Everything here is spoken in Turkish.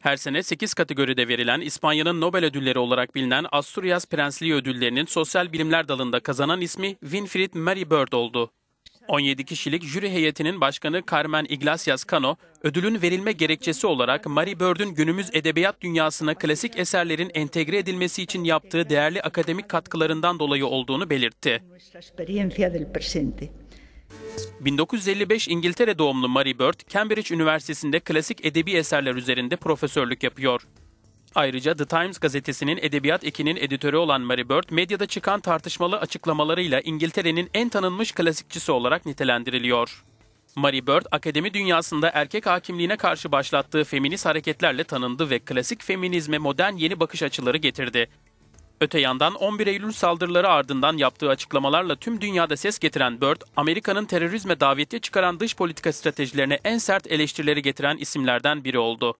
Her sene 8 kategoride verilen İspanya'nın Nobel ödülleri olarak bilinen Asturias Prensliği ödüllerinin sosyal bilimler dalında kazanan ismi Winfried Mary Bird oldu. 17 kişilik jüri heyetinin başkanı Carmen Iglesias Cano, ödülün verilme gerekçesi olarak Mary Bird'ün günümüz edebiyat dünyasına klasik eserlerin entegre edilmesi için yaptığı değerli akademik katkılarından dolayı olduğunu belirtti. 1955 İngiltere doğumlu Mary Bird, Cambridge Üniversitesi'nde klasik edebi eserler üzerinde profesörlük yapıyor. Ayrıca The Times gazetesinin Edebiyat Eki'nin editörü olan Mary Bird, medyada çıkan tartışmalı açıklamalarıyla İngiltere'nin en tanınmış klasikçisi olarak nitelendiriliyor. Mary Bird, akademi dünyasında erkek hakimliğine karşı başlattığı feminist hareketlerle tanındı ve klasik feminizme modern yeni bakış açıları getirdi. Öte yandan 11 Eylül saldırıları ardından yaptığı açıklamalarla tüm dünyada ses getiren Bird, Amerika'nın terörizme davetiye çıkaran dış politika stratejilerine en sert eleştirileri getiren isimlerden biri oldu.